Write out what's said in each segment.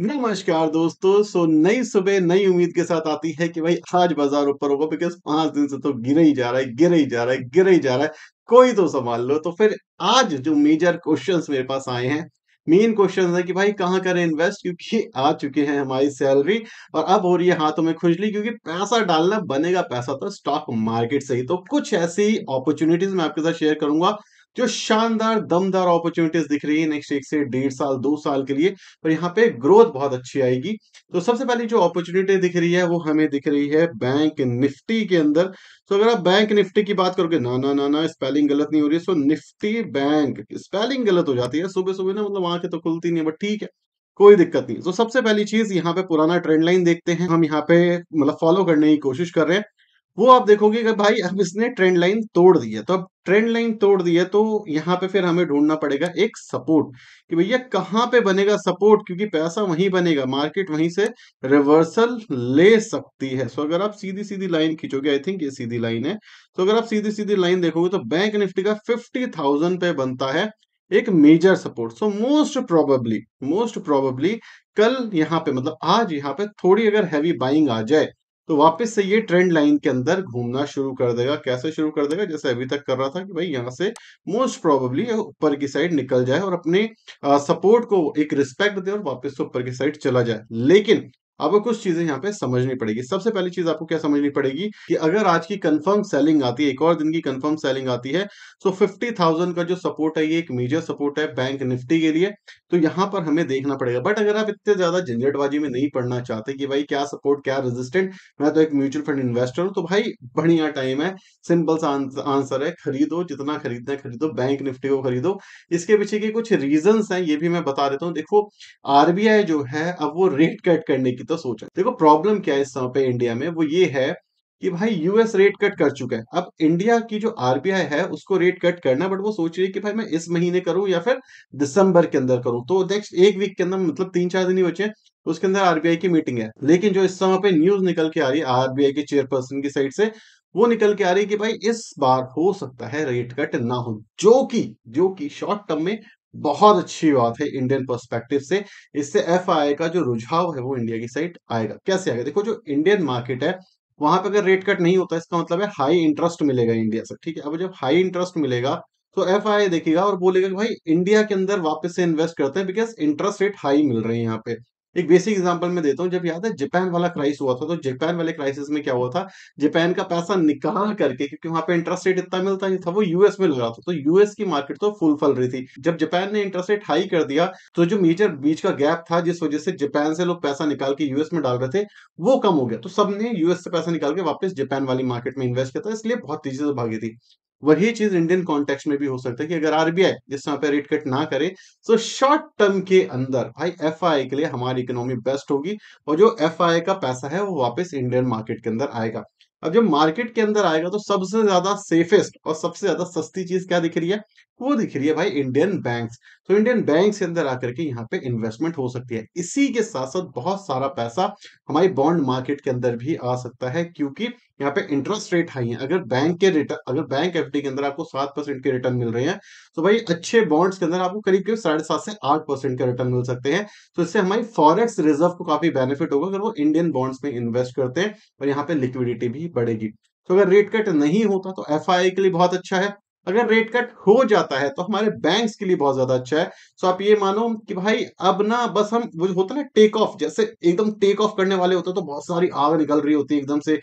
नमस्कार दोस्तों सो नई सुबह नई उम्मीद के साथ आती है कि भाई आज बाजार ऊपर होगा बिकॉज पांच दिन से तो गिरा ही जा रहा है गिरा ही जा रहा है गिर ही जा रहा है कोई तो संभाल लो तो फिर आज जो मेजर क्वेश्चंस मेरे पास आए हैं मेन क्वेश्चन है कि भाई कहाँ करें इन्वेस्ट क्योंकि आ चुके हैं हमारी सैलरी और अब हो रही है हाथों में खुजली क्योंकि पैसा डालना बनेगा पैसा तो स्टॉक मार्केट से ही तो कुछ ऐसी अपॉर्चुनिटीज मैं आपके साथ शेयर करूंगा जो शानदार दमदार अपॉर्चुनिटीज दिख रही है नेक्स्ट एक से डेढ़ साल दो साल के लिए पर यहाँ पे ग्रोथ बहुत अच्छी आएगी तो सबसे पहले जो अपॉर्चुनिटी दिख रही है वो हमें दिख रही है बैंक निफ्टी के अंदर सो तो अगर आप बैंक निफ्टी की बात करोगे ना ना ना ना स्पेलिंग गलत नहीं हो रही है सो तो निफ्टी बैंक स्पेलिंग गलत हो जाती है सुबह सुबह ना मतलब वहां के तो खुलती नहीं बट ठीक है कोई दिक्कत नहीं तो सबसे पहली चीज यहाँ पे पुराना ट्रेंड लाइन देखते हैं हम यहाँ पे मतलब फॉलो करने की कोशिश कर रहे हैं वो आप देखोगे कि भाई अब इसने ट्रेंड लाइन तोड़ दी है तो अब ट्रेंड लाइन तोड़ दी है तो यहाँ पे फिर हमें ढूंढना पड़ेगा एक सपोर्ट कि भैया कहाँ पे बनेगा सपोर्ट क्योंकि पैसा वहीं बनेगा मार्केट वहीं से रिवर्सल ले सकती है सो अगर आप सीधी सीधी लाइन खींचोगे आई थिंक ये सीधी लाइन है तो अगर आप सीधी सीधी लाइन देखोगे तो बैंक निफ्टी का फिफ्टी थाउजेंड पे बनता है एक major support so most probably most probably कल यहाँ पे मतलब आज यहाँ पे थोड़ी अगर हैवी बाइंग आ जाए तो वापस से ये ट्रेंड लाइन के अंदर घूमना शुरू कर देगा कैसे शुरू कर देगा जैसे अभी तक कर रहा था कि भाई यहाँ से मोस्ट प्रोबेबली ऊपर की साइड निकल जाए और अपने सपोर्ट को एक रिस्पेक्ट दे और वापस से ऊपर की साइड चला जाए लेकिन आपको कुछ चीजें यहाँ पे समझनी पड़ेगी सबसे पहली चीज आपको क्या समझनी पड़ेगी कि अगर आज की कंफर्म सेलिंग आती है एक और दिन की कंफर्म सेलिंग आती है तो फिफ्टी थाउजेंड का जो सपोर्ट है ये एक मेजर सपोर्ट है बैंक निफ्टी के लिए तो यहाँ पर हमें देखना पड़ेगा बट अगर आप इतने ज्यादा झंझटबाजी में नहीं पढ़ना चाहते कि भाई क्या सपोर्ट क्या रेजिस्टेंट मैं तो एक म्यूचुअल फंड इन्वेस्टर हूँ तो भाई बढ़िया टाइम है सिंपल सा आंसर है खरीदो जितना खरीदना है खरीदो बैंक निफ्टी को खरीदो इसके पीछे के कुछ रीजन है ये भी मैं बता देता हूँ देखो आरबीआई जो है अब वो रेट कट करने की की तो सोच है देखो प्रॉब्लम क्या है इस समय पे इंडिया में वो ये है कि भाई यूएस रेट कट कर चुका है अब इंडिया की जो आरबीआई है उसको रेट कट करना बट वो सोच रही है कि भाई मैं इस महीने करूं या फिर दिसंबर के अंदर करूं तो नेक्स्ट एक वीक के अंदर मतलब तीन चार दिन ही बचे उसके अंदर आरबीआई की मीटिंग है लेकिन जो इस समय पे न्यूज निकल के आ रही है आरबीआई के चेयरपर्सन की साइड से वो निकल के आ रही है कि भाई इस बार हो सकता है रेट कट ना हो जो कि जो कि शॉर्ट टर्म में बहुत अच्छी बात है इंडियन पर्सपेक्टिव से इससे एफ का जो रुझाव है वो इंडिया की साइड आएगा कैसे आएगा देखो जो इंडियन मार्केट है वहां पर अगर रेट कट नहीं होता इसका मतलब है हाई इंटरेस्ट मिलेगा इंडिया से ठीक है अब जब हाई इंटरेस्ट मिलेगा तो एफ देखेगा और बोलेगा कि भाई इंडिया के अंदर वापस से इन्वेस्ट करते हैं बिकॉज इंटरेस्ट रेट हाई मिल रहे हैं यहाँ पे एक बेसिक एग्जांपल मैं देता हूँ जब याद है जापान वाला क्राइस हुआ था तो जापान वाले क्राइसिस में क्या हुआ था जापान का पैसा निकाल करके क्योंकि वहां पे इंटरेस्ट रेट इतना मिलता नहीं था वो यूएस में लग रहा था तो यूएस की मार्केट तो फुल फल रही थी जब जापान ने इंटरेस्ट रेट हाई कर दिया तो जो मेजर बीच का गैप था जिस वजह से जापान से लोग पैसा निकाल के यूएस में डाल रहे थे वो कम हो गया तो सबने यूएस से पैसा निकाल के वापस जापान वाली मार्केट में इन्वेस्ट किया था इसलिए बहुत तेजी से भागी थी वही चीज इंडियन कॉन्टेक्स्ट में भी हो सकता है कि अगर आरबीआई जिस समय पर रेट कट ना करे तो शॉर्ट टर्म के अंदर भाई एफ के लिए हमारी इकोनॉमी बेस्ट होगी और जो एफ का पैसा है वो वापस इंडियन मार्केट के अंदर आएगा अब जब मार्केट के अंदर आएगा तो सबसे ज्यादा सेफेस्ट और सबसे ज्यादा सस्ती चीज क्या दिख रही है वो दिख रही है भाई इंडियन बैंक्स तो इंडियन बैंक के अंदर आकर के यहाँ पे इन्वेस्टमेंट हो सकती है इसी के साथ साथ बहुत सारा पैसा हमारी बॉन्ड मार्केट के अंदर भी आ सकता है क्योंकि यहाँ पे इंटरेस्ट रेट हाई है अगर बैंक के रिटर्न अगर बैंक एफ के अंदर आपको सात परसेंट के रिटर्न मिल रहे हैं तो भाई अच्छे बॉन्ड्स के अंदर आपको करीब करीब साढ़े सात से आठ परसेंट का रिटर्न मिल सकते हैं तो इससे हमारी फॉरेक्स रिजर्व को काफी बेनिफिट होगा अगर वो इंडियन बॉन्ड्स में इन्वेस्ट करते हैं और यहाँ पे लिक्विडिटी भी बढ़ेगी तो अगर रेट कट नहीं होता तो एफ के लिए बहुत अच्छा है अगर रेट कट हो जाता है तो हमारे बैंक्स के लिए बहुत ज्यादा अच्छा है सो आप ये मानो कि भाई अब ना बस हम वो होता है ना टेक ऑफ जैसे एकदम टेक ऑफ करने वाले होते तो बहुत सारी आग निकल रही होती है एकदम से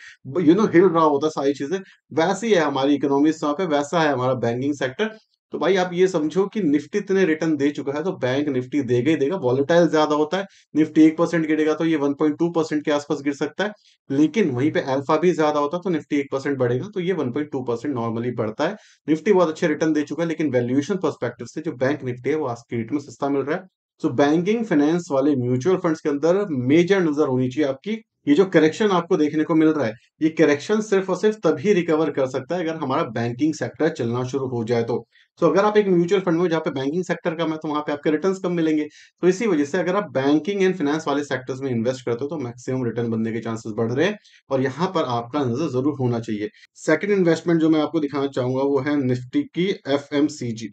यू नो हिल रहा होता सारी चीजें वैसी है हमारी इकोनॉमी वैसा है हमारा बैंकिंग सेक्टर तो भाई आप ये समझो कि निफ्टी इतने रिटर्न दे चुका है तो बैंक निफ्टी देगा ही देगा वॉलेटाइल ज्यादा होता है निफ्टी एक परसेंट गिरेगा तो ये वन पॉइंट टू परसेंट के आसपास गिर सकता है लेकिन वहीं पे अल्फा भी ज्यादा होता है तो निफ्टी एक परसेंट बढ़ेगा तो ये one point two percent normally बढ़ता है निफ्टी बहुत अच्छे रिटर्न दे चुका है लेकिन वैल्यूएशन परस्पेक्टिव से जो बैंक निफ्टी है वो आज के रेट में सस्ता मिल रहा है तो बैंकिंग फाइनेंस वाले म्यूचुअल फंड्स के अंदर मेजर नजर होनी चाहिए आपकी ये जो करेक्शन आपको देखने को मिल रहा है ये करेक्शन सिर्फ और सिर्फ तभी रिकवर कर सकता है अगर हमारा बैंकिंग सेक्टर चलना शुरू हो जाए तो सो so, अगर आप एक म्यूचुअल फंड में जहाँ पे बैंकिंग सेक्टर कम है तो वहाँ पे आपके रिटर्न्स कम मिलेंगे तो इसी वजह से अगर आप बैंकिंग एंड फाइनेंस वाले सेक्टर्स में इन्वेस्ट करते हो तो मैक्सिमम रिटर्न बनने के चांसेस बढ़ रहे हैं और यहाँ पर आपका नजर जरूर होना चाहिए सेकंड इन्वेस्टमेंट जो मैं आपको दिखाना चाहूंगा वो है निफ्टी की एफ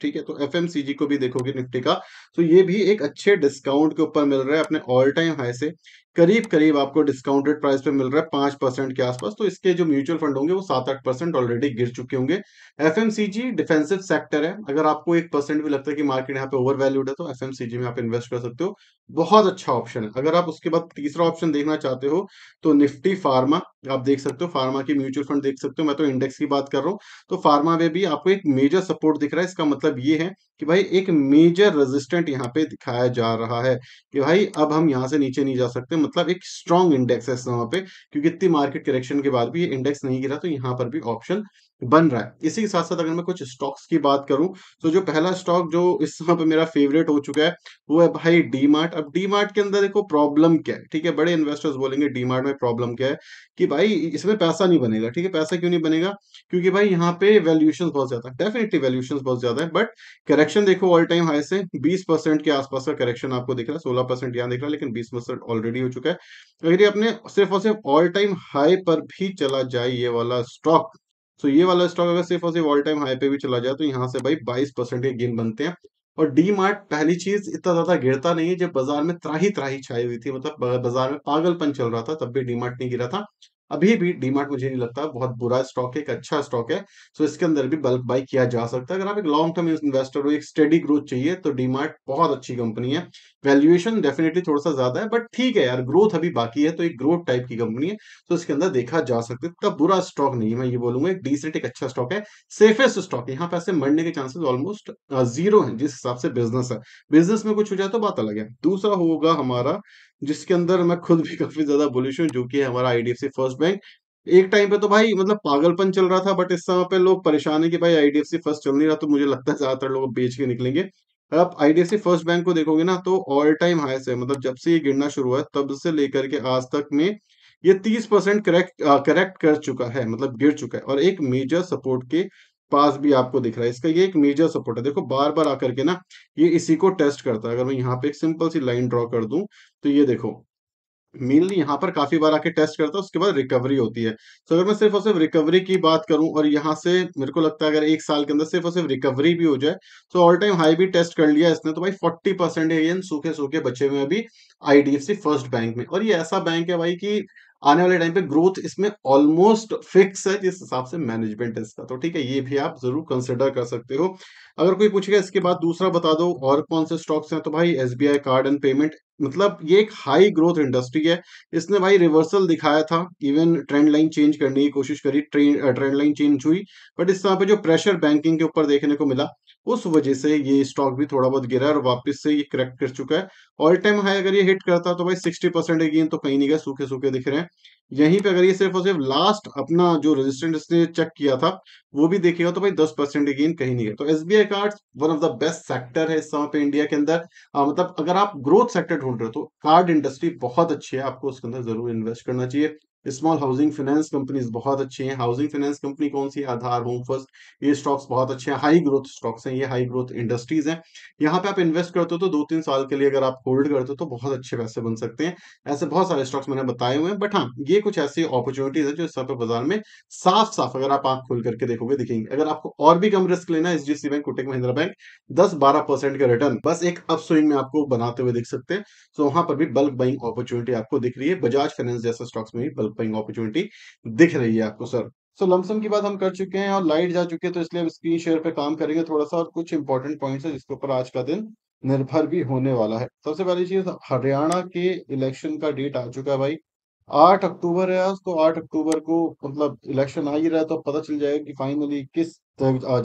ठीक है तो एफ को भी देखोगे निफ्टी का तो ये भी एक अच्छे डिस्काउंट के ऊपर मिल रहा है अपने ऑल टाइम हाई से करीब करीब आपको डिस्काउंट डिस्काउंटेड प्राइस पे मिल रहा है पांच परसेंट के आसपास तो इसके जो म्यूचुअल फंड होंगे वो सात आठ परसेंट ऑलरेडी गिर चुके होंगे एफ डिफेंसिव सेक्टर है अगर आपको एक परसेंट भी लगता है कि मार्केट यहाँ पे ओवर वैल्यूड है तो एफ में आप इन्वेस्ट कर सकते हो बहुत अच्छा ऑप्शन है अगर आप उसके बाद तीसरा ऑप्शन देखना चाहते हो तो निफ्टी फार्मा आप देख सकते हो फार्मा के म्यूचुअल फंड देख सकते हो मैं तो इंडेक्स की बात कर रहा हूँ तो फार्मा में भी आपको एक मेजर सपोर्ट दिख रहा है इसका मतलब ये है कि भाई एक मेजर रेजिस्टेंट यहाँ पे दिखाया जा रहा है कि भाई अब हम यहाँ से नीचे नहीं जा सकते मतलब एक स्ट्रॉन्ग इंडेक्स है इस वहां पे क्योंकि इतनी मार्केट करेक्शन के बाद भी ये इंडेक्स नहीं गिरा तो यहाँ पर भी ऑप्शन बन रहा है इसी के साथ साथ अगर मैं कुछ स्टॉक्स की बात करूं तो जो पहला स्टॉक जो इस समय पर मेरा फेवरेट हो चुका है वो है भाई डी मार्ट अब डी मार्ट के अंदर देखो प्रॉब्लम क्या है ठीक है बड़े इन्वेस्टर्स बोलेंगे डी मार्ट में प्रॉब्लम क्या है कि भाई इसमें पैसा नहीं बनेगा ठीक है पैसा क्यों नहीं बनेगा क्योंकि भाई यहाँ पे वैल्यूशन बहुत ज्यादा है डेफिनेटली वैल्यूशन बहुत ज्यादा है बट करेक्शन देखो ऑल टाइम हाई से बीस के आसपास का करेक्शन आपको दिख रहा है सोलह परसेंट दिख रहा है लेकिन बीस ऑलरेडी हो चुका है अगर ये अपने सिर्फ और सिर्फ ऑल टाइम हाई पर भी चला जाए ये वाला स्टॉक सो ये वाला स्टॉक अगर सिर्फ और सिर्फ ऑल टाइम हाई पे भी चला जाए तो यहाँ से भाई बाईस परसेंट के गेन बनते हैं और डी मार्ट पहली चीज इतना ज्यादा गिरता नहीं है जब बाजार में त्राही त्राही छाई हुई थी मतलब बाजार में पागलपन चल रहा था तब भी डी मार्ट नहीं गिरा था अभी भी डीमार्ट मुझे नहीं लगता बहुत बुरा स्टॉक है एक अच्छा स्टॉक है सो इसके अंदर भी बल्क बाई किया जा सकता है अगर आप एक लॉन्ग टर्म इन्वेस्टर हो एक स्टडी ग्रोथ चाहिए तो डीमार्ट बहुत अच्छी कंपनी है वैल्यूएशन डेफिनेटली थोड़ा सा ज्यादा है बट ठीक है यार ग्रोथ अभी बाकी है तो एक ग्रोथ टाइप की कंपनी है तो इसके अंदर देखा जा सकता है इतना बुरा स्टॉक नहीं है मैं ये बोलूंगा एक डिसेंट एक अच्छा स्टॉक है सेफेस्ट स्टॉक यहाँ पैसे मरने के चांसेस ऑलमोस्ट जीरो है जिस हिसाब से बिजनेस है बिजनेस में कुछ हो जाए तो बात अलग है दूसरा होगा हमारा जिसके अंदर मैं खुद भी काफी ज्यादा बुलिश हूँ जो कि हमारा आईडीएफसी फर्स्ट बैंक एक टाइम पे तो भाई मतलब पागलपन चल रहा था बट इस समय पे लोग परेशान है कि भाई आईडीएफसी फर्स्ट चल नहीं रहा तो मुझे लगता है ज्यादातर लोग बेच के निकलेंगे आप आईडीएफसी फर्स्ट बैंक को देखोगे ना तो ऑल टाइम हाई से मतलब जब से ये गिरना शुरू हुआ तब से लेकर के आज तक में ये तीस परसेंट करेक्ट करेक्ट कर चुका है मतलब गिर चुका है और एक मेजर सपोर्ट के पास भी आपको दिख रहा है इसका ये एक मेजर सपोर्ट है देखो बार बार आकर के ना ये इसी को टेस्ट करता है अगर मैं यहाँ पे एक सिंपल सी लाइन ड्रॉ कर दूं तो ये देखो मेनली यहाँ पर काफी बार आके टेस्ट करता है उसके बाद रिकवरी होती है तो अगर मैं सिर्फ और सिर्फ रिकवरी की बात करूं और यहाँ से मेरे को लगता है अगर एक साल के अंदर सिर्फ और सिर्फ रिकवरी भी हो जाए तो ऑल टाइम हाई भी टेस्ट कर लिया इसने तो भाई फोर्टी परसेंट सूखे सूखे बचे हुए अभी आईडीएफसी फर्स्ट बैंक में और ये ऐसा बैंक है भाई की आने वाले टाइम पे ग्रोथ इसमें ऑलमोस्ट फिक्स है जिस हिसाब से मैनेजमेंट है इसका तो ठीक है ये भी आप जरूर कंसिडर कर सकते हो अगर कोई पूछेगा इसके बाद दूसरा बता दो और कौन से स्टॉक्स हैं तो भाई एस कार्ड एंड पेमेंट मतलब ये एक हाई ग्रोथ इंडस्ट्री है इसने भाई रिवर्सल दिखाया था इवन ट्रेंड लाइन चेंज करने की कोशिश करी ट्रेंड ट्रेंड लाइन चेंज हुई बट इस समय पे जो प्रेशर बैंकिंग के ऊपर देखने को मिला उस वजह से ये स्टॉक भी थोड़ा बहुत गिरा है और वापस से ये करेक्ट कर चुका है ऑल टाइम हाई अगर ये हिट करता तो भाई सिक्सटी परसेंट गेन तो कहीं नहीं गए सूखे सूखे दिख रहे हैं यहीं पे अगर ये सिर्फ और सिर्फ लास्ट अपना जो रेजिस्टेंस ने चेक किया था वो भी देखेगा तो भाई दस परसेंट गेन कहीं नहीं गए तो S B I card one of the best sector है इस समय पे इंडिया के अंदर आ, हाँ, मतलब अगर आप ग्रोथ सेक्टर ढूंढ रहे हो तो कार्ड इंडस्ट्री बहुत अच्छी है आपको उसके अंदर जरूर इन्वेस्ट करना चाहिए स्मॉल हाउसिंग फाइनेंस कंपनीज बहुत अच्छी हैं हाउसिंग फाइनेंस कंपनी कौन सी आधार होम फर्स्ट ये स्टॉक्स बहुत अच्छे हैं हाई ग्रोथ स्टॉक्स हैं ये हाई ग्रोथ इंडस्ट्रीज हैं यहाँ पे आप इन्वेस्ट करते हो तो दो तीन साल के लिए अगर आप होल्ड करते हो तो बहुत अच्छे पैसे बन सकते हैं ऐसे बहुत सारे स्टॉक्स मैंने बताए हुए हैं बट हाँ ये कुछ ऐसी अपॉर्चुनिटीज है जो इस समय बाजार में साफ साफ अगर आप आंख खोल करके देखोगे दिखेंगे अगर आपको और भी कम रिस्क लेना है H bank Kotak Mahindra bank दस बारह परसेंट का रिटर्न बस एक अप स्विंग में आपको बनाते हुए दिख सकते हैं तो वहां पर भी बल्क बाइंग अपॉर्चुनिटी आपको दिख रही है बजाज फाइनेंस जैसे स्टॉक्स में भी बल्क डेवलपिंग अपॉर्चुनिटी दिख रही है आपको सर सो so, लमसम की बात हम कर चुके हैं और लाइट जा चुके हैं तो इसलिए हम स्क्रीन शेयर पे काम करेंगे थोड़ा सा और कुछ इंपॉर्टेंट पॉइंट्स है जिसके ऊपर आज का दिन निर्भर भी होने वाला है सबसे पहली चीज हरियाणा के इलेक्शन का डेट आ चुका है भाई आठ अक्टूबर है आज तो आठ अक्टूबर को मतलब इलेक्शन आ ही रहा है तो पता चल जाएगा कि फाइनली किस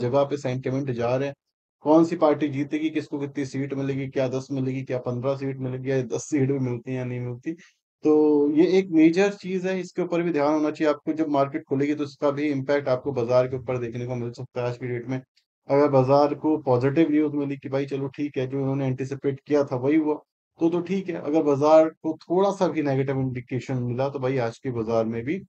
जगह पे सेंटिमेंट जा रहे हैं कौन सी पार्टी जीतेगी किसको कितनी सीट मिलेगी क्या दस मिलेगी क्या पंद्रह सीट मिलेगी या दस सीट भी मिलती है या नहीं मिलती तो ये एक मेजर चीज है इसके ऊपर भी ध्यान होना चाहिए आपको जब मार्केट खुलेगी तो इसका भी इम्पैक्ट आपको बाजार के ऊपर देखने को मिल सकता है आज की डेट में अगर बाजार को पॉजिटिव न्यूज मिली कि भाई चलो ठीक है जो उन्होंने एंटिसिपेट किया था वही हुआ तो तो ठीक है अगर बाजार को थोड़ा सा भी नेगेटिव इंडिकेशन मिला तो भाई आज के बाजार में भी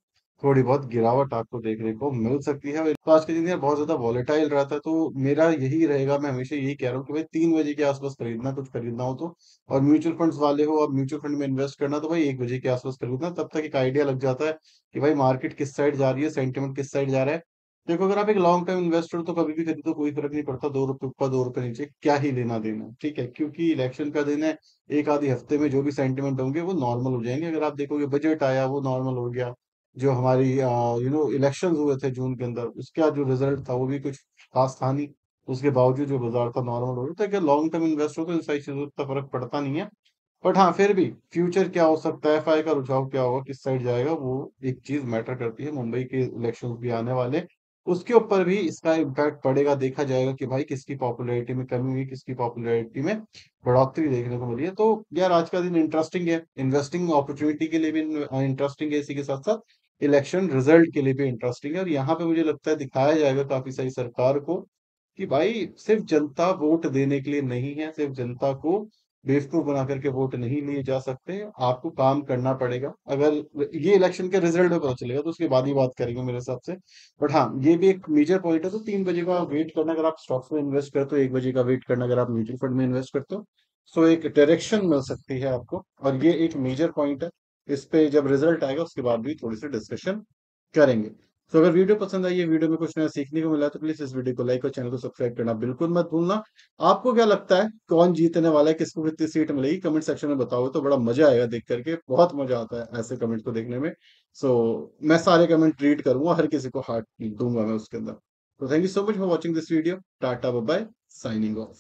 थोड़ी बहुत गिरावट आपको देखने को मिल सकती है तो आज के दिन बहुत ज्यादा वॉलेटाइल रहा था तो मेरा यही रहेगा मैं हमेशा यही कह रहा हूँ कि भाई तीन बजे के आसपास खरीदना कुछ खरीदना हो तो और म्यूचुअल फंड्स वाले हो आप म्यूचुअल फंड में इन्वेस्ट करना तो भाई एक बजे के आसपास खरीदना तब तक एक आइडिया लग जाता है कि भाई मार्केट किस साइड जा रही है सेंटिमेंट किस साइड जा रहा है देखो अगर आप एक लॉन्ग टर्म इन्वेस्टर हो तो कभी भी खरीदो कोई फर्क नहीं पड़ता दो रुपए ऊपर दो रुपए नीचे क्या ही लेना देना ठीक है क्योंकि इलेक्शन का दिन है एक आधे हफ्ते में जो भी सेंटिमेंट होंगे वो नॉर्मल हो जाएंगे अगर आप देखोगे बजट आया वो नॉर्मल हो गया जो हमारी यू नो इलेक्शन हुए थे जून के अंदर उसका जो रिजल्ट था वो भी कुछ खास था नहीं उसके बावजूद जो बाजार था नॉर्मल हो रहा था कि लॉन्ग टर्म इन्वेस्टर को इन सारी चीजों का फर्क पड़ता नहीं है बट हाँ फिर भी फ्यूचर क्या हो सकता है एफ का रुझाव क्या होगा किस साइड जाएगा वो एक चीज मैटर करती है मुंबई के इलेक्शन भी आने वाले उसके ऊपर भी इसका इम्पैक्ट पड़ेगा देखा जाएगा कि भाई किसकी पॉपुलैरिटी में कमी हुई किसकी पॉपुलैरिटी में बढ़ोतरी देखने को मिली है तो यार आज का दिन इंटरेस्टिंग है इन्वेस्टिंग अपॉर्चुनिटी के लिए भी इंटरेस्टिंग है इसी के साथ साथ इलेक्शन रिजल्ट के लिए भी इंटरेस्टिंग है और यहाँ पे मुझे लगता है दिखाया जाएगा काफी सारी सरकार को कि भाई सिर्फ जनता वोट देने के लिए नहीं है सिर्फ जनता को बेवकूफ बना करके वोट नहीं लिए जा सकते आपको काम करना पड़ेगा अगर ये इलेक्शन के रिजल्ट में पता चलेगा तो उसके बाद ही बात करेंगे मेरे हिसाब से बट हाँ ये भी एक मेजर पॉइंट है तो तीन बजे का वेट करना अगर आप स्टॉक्स में इन्वेस्ट करते हो एक बजे का वेट करना अगर आप म्यूचुअल फंड में इन्वेस्ट करते हो सो एक डायरेक्शन मिल सकती है आपको और ये एक मेजर पॉइंट है इस पे जब रिजल्ट आएगा उसके बाद भी थोड़ी सी डिस्कशन करेंगे तो अगर वीडियो पसंद आई है वीडियो में कुछ नया सीखने को मिला तो प्लीज इस वीडियो को लाइक और चैनल को सब्सक्राइब करना बिल्कुल मत भूलना आपको क्या लगता है कौन जीतने वाला है किसको कितनी सीट मिलेगी कमेंट सेक्शन में बताओ तो बड़ा मजा आएगा देख करके बहुत मजा आता है ऐसे कमेंट को देखने में सो so, मैं सारे कमेंट रीड करूंगा हर किसी को हार्ट दूंगा मैं उसके अंदर तो thank you so much for watching this video tata bye signing of